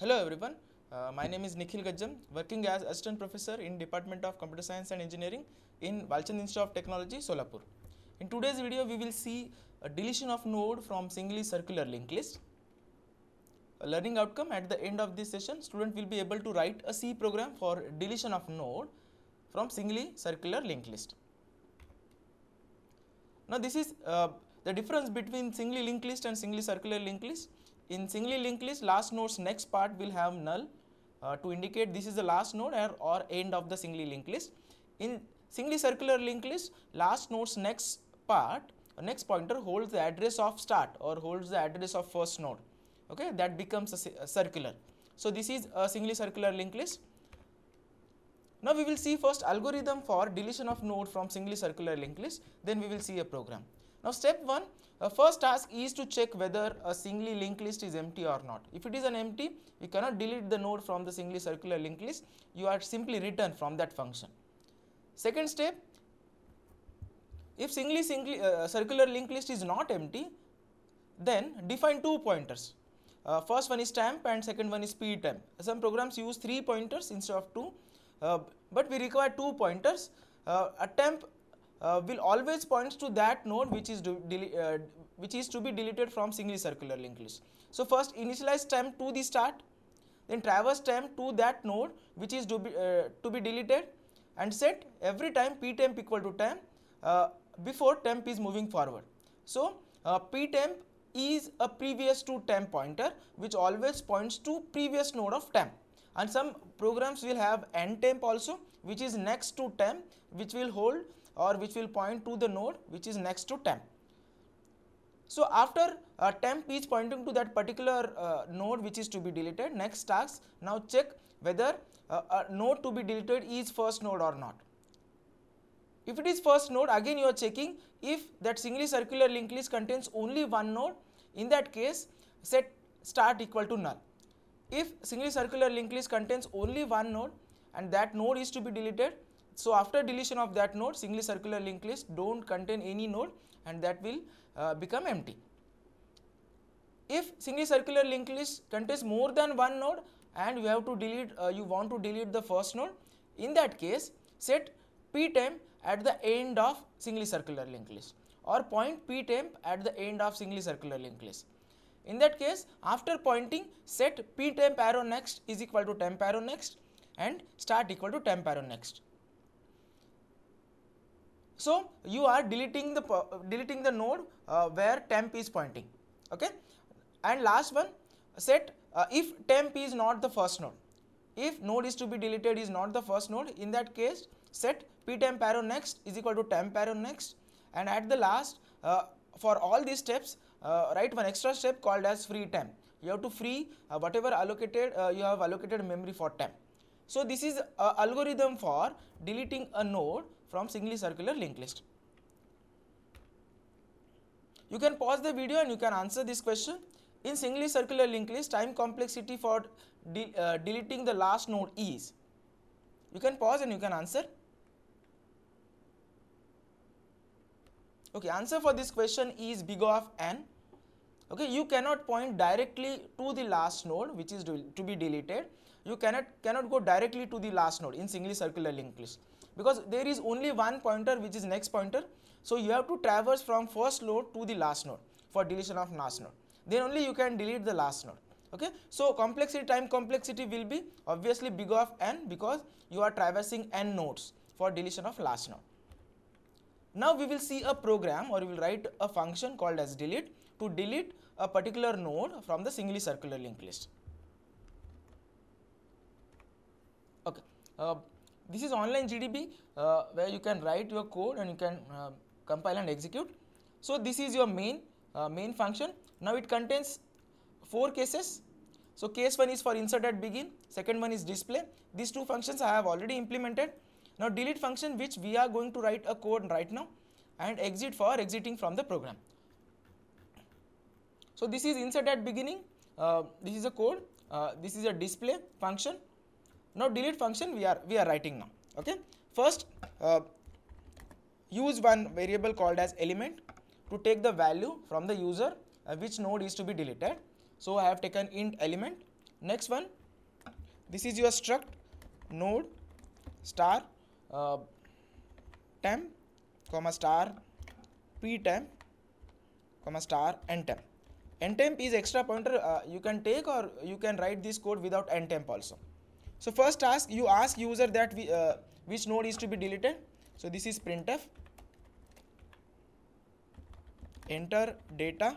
Hello everyone, uh, my name is Nikhil Gajjam, working as Assistant Professor in Department of Computer Science and Engineering in Valchand Institute of Technology, Solapur. In today's video, we will see a deletion of node from singly circular linked list. A learning outcome at the end of this session, student will be able to write a C program for deletion of node from singly circular linked list. Now this is uh, the difference between singly linked list and singly circular linked list in singly linked list, last node's next part will have null uh, to indicate this is the last node or, or end of the singly linked list. In singly circular linked list, last node's next part, uh, next pointer holds the address of start or holds the address of first node. Okay, that becomes a, a circular. So this is a singly circular linked list. Now we will see first algorithm for deletion of node from singly circular linked list, then we will see a program. Now step 1, the uh, first task is to check whether a singly linked list is empty or not. If it is an empty, you cannot delete the node from the singly circular linked list, you are simply written from that function. Second step, if singly, singly uh, circular linked list is not empty, then define two pointers. Uh, first one is temp and second one is temp. Some programs use three pointers instead of two, uh, but we require two pointers. Uh, a temp uh, will always points to that node which is, uh, which is to be deleted from singly circular linked list. So first initialize time to the start, then traverse time to that node which is to be, uh, to be deleted and set every time p temp equal to temp uh, before temp is moving forward. So uh, p temp is a previous to temp pointer which always points to previous node of temp and some programs will have end temp also which is next to temp which will hold or which will point to the node which is next to temp. So after uh, temp is pointing to that particular uh, node which is to be deleted, next task now check whether uh, a node to be deleted is first node or not. If it is first node again you are checking if that singly circular linked list contains only one node in that case set start equal to null. If singly circular linked list contains only one node and that node is to be deleted so after deletion of that node, singly circular linked list don't contain any node and that will uh, become empty. If singly circular linked list contains more than one node and you have to delete, uh, you want to delete the first node, in that case set p temp at the end of singly circular linked list or point p temp at the end of singly circular linked list. In that case, after pointing set p temp arrow next is equal to temp arrow next and start equal to temp arrow next. So, you are deleting the deleting the node uh, where temp is pointing. Okay. And last one set uh, if temp is not the first node. If node is to be deleted is not the first node, in that case set ptemp arrow next is equal to temp arrow next and at the last uh, for all these steps uh, write one extra step called as free temp. You have to free uh, whatever allocated uh, you have allocated memory for temp. So this is a algorithm for deleting a node from singly circular linked list. You can pause the video and you can answer this question. In singly circular linked list, time complexity for de uh, deleting the last node is. You can pause and you can answer. Okay, answer for this question is big of n. Okay, you cannot point directly to the last node which is to be deleted you cannot cannot go directly to the last node in singly circular linked list because there is only one pointer which is next pointer so you have to traverse from first node to the last node for deletion of last node then only you can delete the last node okay so complexity time complexity will be obviously big of n because you are traversing n nodes for deletion of last node now we will see a program or we will write a function called as delete to delete a particular node from the singly circular linked list Okay. Uh, this is online GDB uh, where you can write your code and you can uh, compile and execute. So this is your main main function. Now it contains four cases so case one is for insert at begin, second one is display. These two functions I have already implemented. Now delete function which we are going to write a code right now and exit for exiting from the program. So this is insert at beginning, uh, this is a code, uh, this is a display function now delete function we are we are writing now. Okay. First, uh, use one variable called as element to take the value from the user uh, which node is to be deleted. So I have taken int element. Next one, this is your struct node star uh, temp comma star p temp comma star n temp. N temp is extra pointer uh, you can take or you can write this code without n temp also. So first ask you ask user that we, uh, which node is to be deleted. So this is printf. Enter data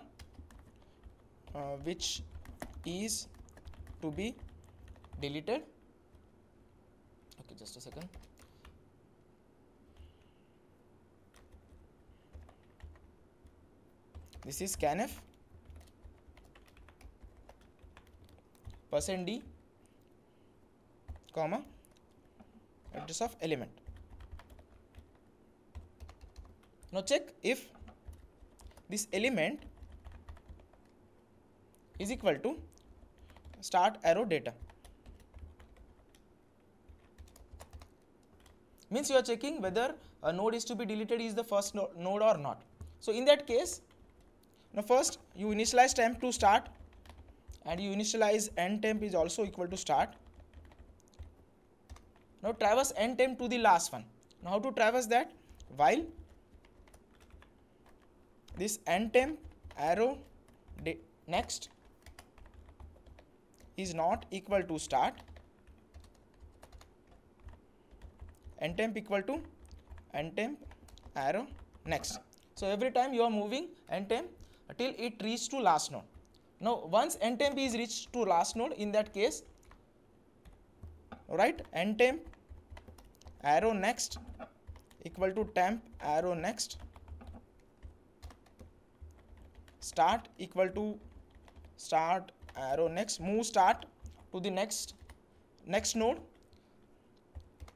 uh, which is to be deleted. Okay, just a second. This is scanf percent d comma address of element now check if this element is equal to start arrow data means you are checking whether a node is to be deleted is the first no node or not so in that case now first you initialize temp to start and you initialize end temp is also equal to start now traverse n time to the last one. Now how to traverse that? While this n time arrow next is not equal to start n temp equal to n temp arrow next so every time you are moving n temp till it reaches to last node now once n temp is reached to last node in that case right n temp arrow next equal to temp arrow next start equal to start arrow next move start to the next next node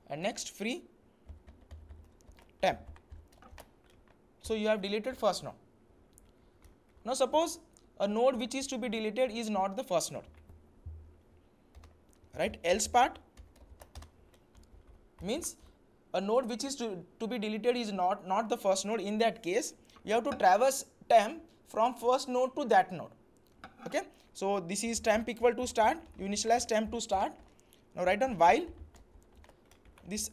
and next free temp so you have deleted first node now suppose a node which is to be deleted is not the first node right else part means a node which is to, to be deleted is not, not the first node in that case you have to traverse temp from first node to that node okay so this is temp equal to start you initialize temp to start now write down while this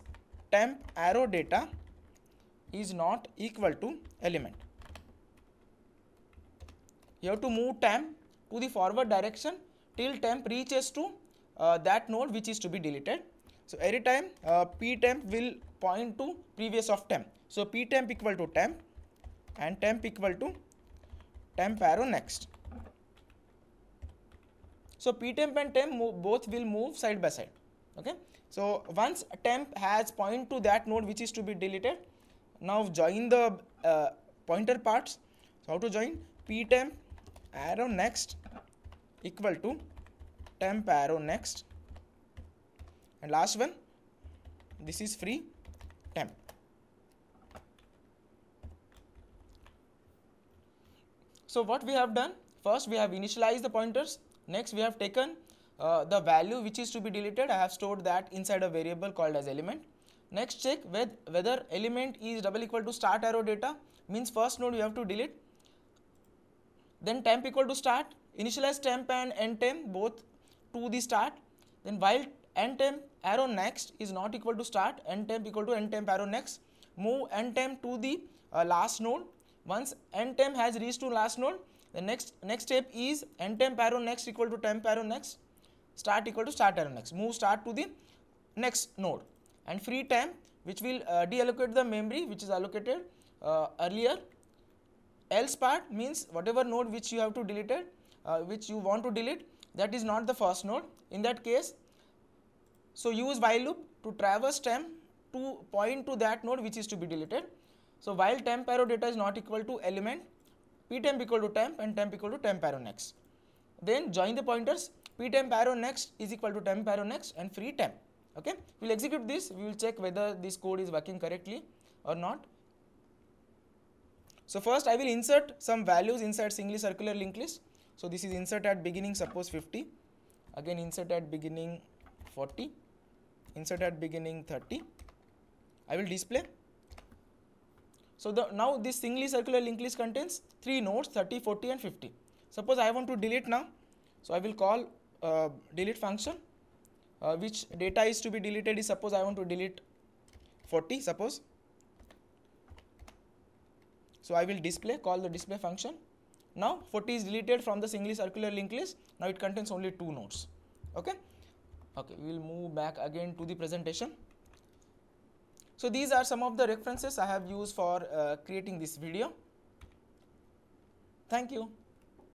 temp arrow data is not equal to element you have to move temp to the forward direction till temp reaches to uh, that node which is to be deleted so every time uh, p temp will point to previous of temp. So p temp equal to temp and temp equal to temp arrow next. So p temp and temp both will move side by side. Okay. So once temp has point to that node which is to be deleted, now join the uh, pointer parts. So how to join? p temp arrow next equal to temp arrow next and last one this is free temp so what we have done first we have initialized the pointers next we have taken uh, the value which is to be deleted I have stored that inside a variable called as element next check with whether element is double equal to start arrow data means first node you have to delete then temp equal to start initialize temp and end temp both to the start then while end temp arrow next is not equal to start end temp equal to end temp arrow next move end temp to the uh, last node once end temp has reached to last node the next next step is end temp arrow next equal to temp arrow next start equal to start arrow next move start to the next node and free time which will uh, deallocate the memory which is allocated uh, earlier else part means whatever node which you have to delete it, uh, which you want to delete that is not the first node in that case so, use while loop to traverse temp to point to that node which is to be deleted. So, while temp arrow data is not equal to element ptemp equal to temp and temp equal to temp arrow next. Then join the pointers ptemp arrow next is equal to temp arrow next and free temp. Okay. We will execute this, we will check whether this code is working correctly or not. So, first I will insert some values inside singly circular linked list. So, this is insert at beginning suppose 50, again insert at beginning 40 insert at beginning 30 I will display so the now this singly circular linked list contains three nodes 30 40 and 50 suppose I want to delete now so I will call uh, delete function uh, which data is to be deleted is suppose I want to delete 40 suppose so I will display call the display function now 40 is deleted from the singly circular linked list now it contains only two nodes okay okay we will move back again to the presentation so these are some of the references i have used for uh, creating this video thank you